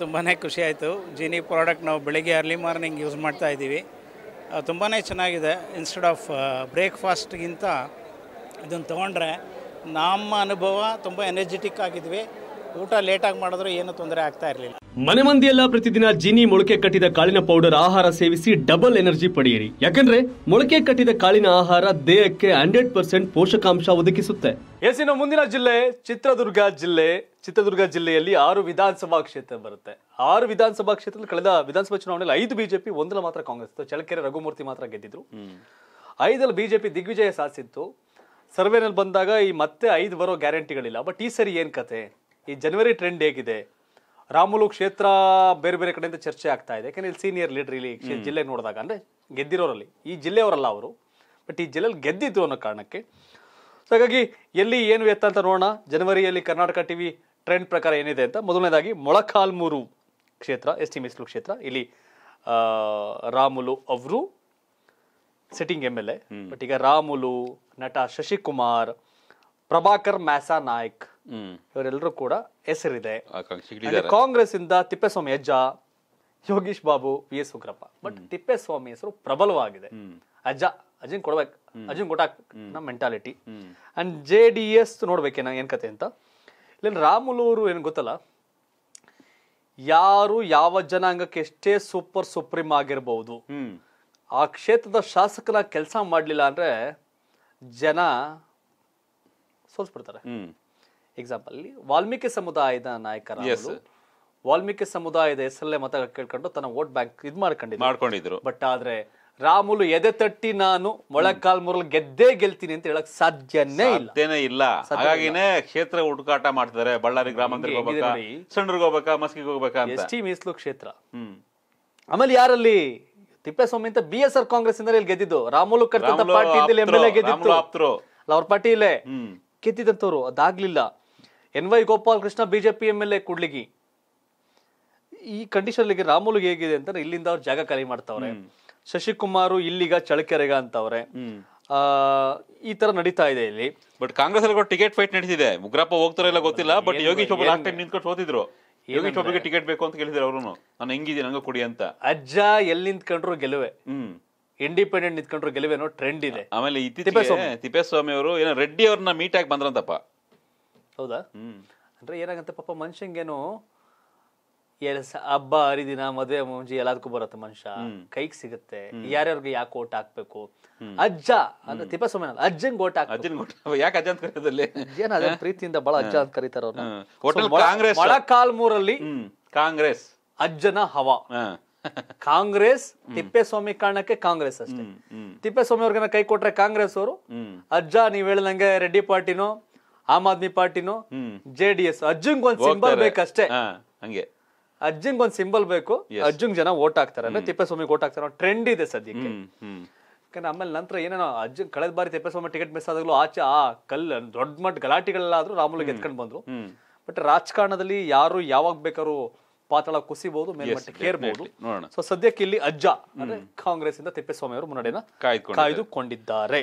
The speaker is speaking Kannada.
ತುಂಬಾ ಖುಷಿ ಜೀನಿ ಪ್ರಾಡಕ್ಟ್ ನಾವು ಬೆಳಿಗ್ಗೆ ಅರ್ಲಿ ಮಾರ್ನಿಂಗ್ ಯೂಸ್ ಮಾಡ್ತಾ ಇದ್ದೀವಿ ತುಂಬಾ ಚೆನ್ನಾಗಿದೆ ಇನ್ಸ್ಟೆಡ್ ಆಫ್ ಬ್ರೇಕ್ಫಾಸ್ಟ್ಗಿಂತ ಇದನ್ನು ತೊಗೊಂಡ್ರೆ ನಮ್ಮ ಅನುಭವ ತುಂಬ ಎನರ್ಜೆಟಿಕ್ ಆಗಿದ್ವಿ ಊಟ ಲೇಟಾಗಿ ಮಾಡಿದ್ರೂ ಏನೂ ತೊಂದರೆ ಆಗ್ತಾ ಇರಲಿಲ್ಲ ಮನೆ ಮಂದಿಯೆಲ್ಲ ಪ್ರತಿದಿನ ಜಿನಿ ಮೊಳಕೆ ಕಟ್ಟಿದ ಕಾಳಿನ ಪೌಡರ್ ಆಹಾರ ಸೇವಿಸಿ ಡಬಲ್ ಎನರ್ಜಿ ಪಡೆಯಿರಿ ಯಾಕಂದ್ರೆ ಮೊಳಕೆ ಕಟ್ಟಿದ ಕಾಳಿನ ಆಹಾರ ದೇಹಕ್ಕೆ ಹಂಡ್ರೆಡ್ ಪರ್ಸೆಂಟ್ ಪೋಷಕಾಂಶ ಒದಗಿಸುತ್ತೆ ಎಸಿನ ಮುಂದಿನ ಜಿಲ್ಲೆ ಚಿತ್ರದುರ್ಗ ಜಿಲ್ಲೆ ಚಿತ್ರದುರ್ಗ ಜಿಲ್ಲೆಯಲ್ಲಿ ಆರು ವಿಧಾನಸಭಾ ಕ್ಷೇತ್ರ ಬರುತ್ತೆ ಆರು ವಿಧಾನಸಭಾ ಕ್ಷೇತ್ರದಲ್ಲಿ ಕಳೆದ ವಿಧಾನಸಭಾ ಚುನಾವಣೆಯಲ್ಲಿ ಐದು ಬಿಜೆಪಿ ಒಂದಲ ಮಾತ್ರ ಕಾಂಗ್ರೆಸ್ ಚಳಕೆರೆ ರಘುಮೂರ್ತಿ ಮಾತ್ರ ಗೆದ್ದಿದ್ರು ಐದಲ್ಲಿ ಬಿಜೆಪಿ ದಿಗ್ವಿಜಯ ಸಾಧಿಸಿತ್ತು ಸರ್ವೆನಲ್ಲಿ ಬಂದಾಗ ಈ ಮತ್ತೆ ಐದು ಬರೋ ಗ್ಯಾರಂಟಿಗಳಿಲ್ಲ ಬಟ್ ಈ ಸರಿ ಏನ್ ಕತೆ ಈ ಜನವರಿ ಟ್ರೆಂಡ್ ಹೇಗಿದೆ ರಾಮುಲು ಕ್ಷೇತ್ರ ಬೇರೆ ಬೇರೆ ಕಡೆಯಿಂದ ಚರ್ಚೆ ಆಗ್ತಾ ಇದೆ ಯಾಕಂದ್ರೆ ಇಲ್ಲಿ ಸೀನಿಯರ್ ಲೀಡರ್ ಇಲ್ಲಿ ಜಿಲ್ಲೆ ನೋಡಿದಾಗ ಅಂದ್ರೆ ಗೆದ್ದಿರೋರಲ್ಲಿ ಈ ಜಿಲ್ಲೆಯವರಲ್ಲ ಅವರು ಬಟ್ ಈ ಜಿಲ್ಲೆಯಲ್ಲಿ ಗೆದ್ದಿದ್ದು ಅನ್ನೋ ಕಾರಣಕ್ಕೆ ಸೊ ಹಾಗಾಗಿ ಎಲ್ಲಿ ಏನು ಎತ್ತ ಅಂತ ನೋಡೋಣ ಜನವರಿಯಲ್ಲಿ ಕರ್ನಾಟಕ ಟಿವಿ ಟ್ರೆಂಡ್ ಪ್ರಕಾರ ಏನಿದೆ ಅಂತ ಮೊದಲನೇದಾಗಿ ಮೊಳಕಾಲ್ಮೂರು ಕ್ಷೇತ್ರ ಎಸ್ ಟಿ ಮೀಸಲು ಕ್ಷೇತ್ರ ಇಲ್ಲಿ ರಾಮುಲು ಅವರು sitting M L A but ಈಗ ರಾಮುಲು ನಟ ಶಶಿಕುಮಾರ್ ಪ್ರಭಾಕರ್ ಮ್ಯಾಸಾ ನಾಯ್ಕ್ ಇವರೆಲ್ಲರೂ ಕೂಡ ಹೆಸರಿದೆ ಕಾಂಗ್ರೆಸ್ ಇಂದ ತಿಪ್ಪೇಸ್ವಾಮಿ ಅಜ್ಜ Yogeesh Babu V S Ugrappa but Thippeswamy ಹೆಸರು ಪ್ರಬಲವಾಗಿದೆ ಅಜ್ಜ ಅಜಿನ್ ಕೊಡ್ಬೇಕು ಅಜಿನ್ ಕೊಟ್ಟ ನಮ್ಮ mentality and J D S ನೋಡ್ಬೇಕೇನ ಏನ್ ಕತೆ ಅಂತ ಇಲ್ಲಿ ರಾಮುಲೂರು ಏನ್ ಗೊತ್ತಲ್ಲ ಯಾರು ಯಾವ ಜನಾಂಗಕ್ಕೆ ಎಷ್ಟೇ ಸೂಪರ್ ಸುಪ್ರೀಂ ಆಗಿರ್ಬಹುದು ಆ ಕ್ಷೇತ್ರದ ಶಾಸಕನ ಕೆಲಸ ಮಾಡಲಿಲ್ಲ ಅಂದ್ರೆ ಜನ ಸೋಲ್ಸ್ಬಿಡ್ತಾರೆ ಎಕ್ಸಾಂಪಲ್ ವಾಲ್ಮೀಕಿ ಸಮುದಾಯದ ನಾಯಕರ ವಾಲ್ಮೀಕಿ ಸಮುದಾಯದ ಹೆಸರಲ್ಲೇ ಮತ ಕೇಳ್ಕೊಂಡು ತನ್ನ ವೋಟ್ ಬ್ಯಾಂಕ್ ಇದ್ ಮಾಡ್ಕೊಂಡಿದ್ರು ಮಾಡ್ಕೊಂಡಿದ್ರು ಬಟ್ ಆದ್ರೆ ರಾಮುಲು ಎದೆ ತಟ್ಟಿ ನಾನು ಮೊಳಕಾಲ್ ಮುರಲ್ ಗೆದ್ದೇ ಗೆಲ್ತೀನಿ ಅಂತ ಹೇಳಕ್ ಸಾಧ್ಯನೇ ಇಲ್ಲ ಹಾಗಾಗಿನೇ ಕ್ಷೇತ್ರ ಹುಡುಕಾಟ ಮಾಡ್ತಾರೆ ಬಳ್ಳಾರಿ ಗ್ರಾಮಾಂತರ ಹೋಗ್ಬೇಕಾ ಹೋಗ್ಬೇಕಾ ಮಸ್ಕಿಗೆ ಹೋಗ್ಬೇಕಾ ಎಸ್ ಟಿ ಮೀಸಲು ಕ್ಷೇತ್ರ ಆಮೇಲೆ ಯಾರಲ್ಲಿ ತಿಪ್ಪೇಸ್ವಾಮಿ ಅಂತ ಬಿ ಎಸ್ ಆರ್ ಕಾಂಗ್ರೆಸ್ ಇಂದ ಇಲ್ಲಿ ಗೆದ್ದಿದ್ದು ರಾಮುಲು ಕರ್ತಂತ ಪಾರ್ಟಿ ಗೆದ್ದಿತ್ತು ಅವ್ರ ಪಾರ್ಟಿ ಇಲ್ಲೇ ಗೆದ್ದಿದಂತವ್ರು ಅದಾಗ್ಲಿಲ್ಲ N Y Gopal Krishna BJP M L A Kudligi ಈ ಕಂಡೀಷನ್ಲಿಗೆ ರಾಮುಲುಗೆ ಹೇಗಿದೆ ಅಂತಂದ್ರೆ ಇಲ್ಲಿಂದ ಅವ್ರು ಜಾಗ ಖಾಲಿ ಮಾಡ್ತಾವ್ರೆ ಶಶಿಕುಮಾರ್ ಇಲ್ಲಿಗ ಚಳಕೆರೆಗ ಅಂತವ್ರೆ ಈ ತರ ನಡೀತಾ ಇದೆ ಇಲ್ಲಿ ಬಟ್ ಕಾಂಗ್ರೆಸ್ ಅಲ್ಲಿ ಟಿಕೆಟ್ ಫೈಟ್ ನಡೀತಿದೆ ಉಗ್ರಪ್ಪ ಹೋಗ್ತಾರ ಇಲ್ಲ ಗೊತ್ತಿಲ್ಲ ಬಟ್ ಯೋಗಿ ಚೋಪಿ ಲಾಸ್ಟ್ ಟೈಮ್ ನಿಂತ್ಕೊಂಡು ಹೋದಿದ್ರು ಯೋಗಿ ಚೋಪಿಗೆ ಟಿಕೆಟ್ ಬೇಕು ಅಂತ ಕೇಳಿದ್ರು ಅವರು ನಾನು ಹೆಂಗಿದ್ದೀನಿ ನಂಗೆ ಕೊಡಿ ಅಂತ ಅಜ್ಜ ಎಲ್ಲಿ ನಿಂತ್ಕೊಂಡ್ರು ಗೆಲುವೆ ಇಂಡಿಪೆಂಡೆಂಟ್ ನಿಂತ್ಕೊಂಡ್ರು ಗೆಲುವೆ ಅನ್ನೋ ಟ್ರೆಂಡ್ ಇದೆ ಆಮೇಲೆ ತಿಪ್ಪೇಸ್ವಾಮಿ ಅವರು ಏನೋ ರೆಡ್ಡಿ ಅವ್ರನ್ನ ಮೀಟ್ ಆಗಿ ಬಂದ್ರಂತಪ್ಪ ಹೌದಾ ಅಂದ್ರೆ ಏನಾಗುತ್ತೆ ಪಾಪ ಮನುಷ್ಯಂಗೇನು ಹಬ್ಬ ಹರಿದಿನ ಮದುವೆ ಮುಂಜಿ ಎಲ್ಲದಕ್ಕೂ ಬರುತ್ತೆ ಮನುಷ್ಯ ಕೈಗೆ ಸಿಗುತ್ತೆ ಯಾರ್ಯಾರಿಗೆ ಯಾಕೆ ಓಟ್ ಹಾಕ್ಬೇಕು ಅಜ್ಜ ಅಂದ್ರೆ ತಿಪ್ಪ ಅಲ್ಲ ಅಜ್ಜನ್ ಓಟ್ ಹಾಕಿ ಯಾಕೆ ಅಜ್ಜ ಅಂತ ಏನ ಪ್ರೀತಿಯಿಂದ ಬಹಳ ಅಜ್ಜ ಅಂತ ಕರೀತಾರ ಕಾಂಗ್ರೆಸ್ ಮೊಳಕಾಲ್ಮೂರಲ್ಲಿ ಕಾಂಗ್ರೆಸ್ ಅಜ್ಜನ ಹವಾ ಕಾಂಗ್ರೆಸ್ ತಿಪ್ಪೇಸ್ವಾಮಿ ಕಾರಣಕ್ಕೆ ಕಾಂಗ್ರೆಸ್ ಅಷ್ಟೇ ತಿಪ್ಪೇಸ್ವಾಮಿ ಅವ್ರಿಗೆ ಕೈ ಕೊಟ್ರೆ ಕಾಂಗ್ರೆಸ್ ಅವರು ಅಜ್ಜ ನೀವ್ ಹೇಳ್ದಂಗೆ ರೆಡ್ಡಿ ಪಾರ್ಟಿನೋ ಆಮ್ ಆದ್ಮಿ ಪಾರ್ಟಿನೂ ಜೆ ಡಿ ಎಸ್ ಅಜ್ಜಂಗ್ ಒಂದ್ ಸಿಂಬಲ್ ಬೇಕಷ್ಟೇ ಹಂಗೆ ಅಜ್ಜಂಗ್ ಒಂದ್ ಸಿಂಬಲ್ ಬೇಕು ಅಜ್ಜುಂಗ್ ಜನ ಓಟ್ ಹಾಕ್ತಾರೆ ಅಂದ್ರೆ ತಿಪ್ಪೇಸ್ವಾಮಿ ಓಟ್ ಹಾಕ್ತಾರೆ ಟ್ರೆಂಡ್ ಇದೆ ಸದ್ಯಕ್ಕೆ ಆಮೇಲೆ ನಂತರ ಏನೋ ಅಜ್ಜ ಕಳೆದ ಬಾರಿ ತಿಪ್ಪೇಸ್ವಾಮಿ ಟಿಕೆಟ್ ಮಿಸ್ ಆದಾಗಲೂ ಆಚೆ ಆ ಕಲ್ಲ ದೊಡ್ಡ ಮಟ್ಟ ಗಲಾಟೆಗಳಲ್ಲಾದ್ರೂ ರಾಮುಲ್ ಗೆದ್ಕೊಂಡು ಬಂದ್ರು ಬಟ್ ರಾಜಕಾರಣದಲ್ಲಿ ಯಾರು ಯಾವಾಗ ಬೇಕಾದ್ರು ಪಾತಾಳ ಕುಸಿಬಹುದು ಮೇಲ್ಮಟ್ಟ ಕೇರ್ಬೋದು ಸೊ ಸದ್ಯಕ್ಕೆ ಇಲ್ಲಿ ಅಜ್ಜ ಕಾಂಗ್ರೆಸ್ ಇಂದ ತಿಪ್ಪೇಸ್ವಾಮಿ ಅವರು ಮುನ್ನಡೆಯನ್ನ ಕಾಯ್ದುಕೊಂಡಿದ್ದಾರೆ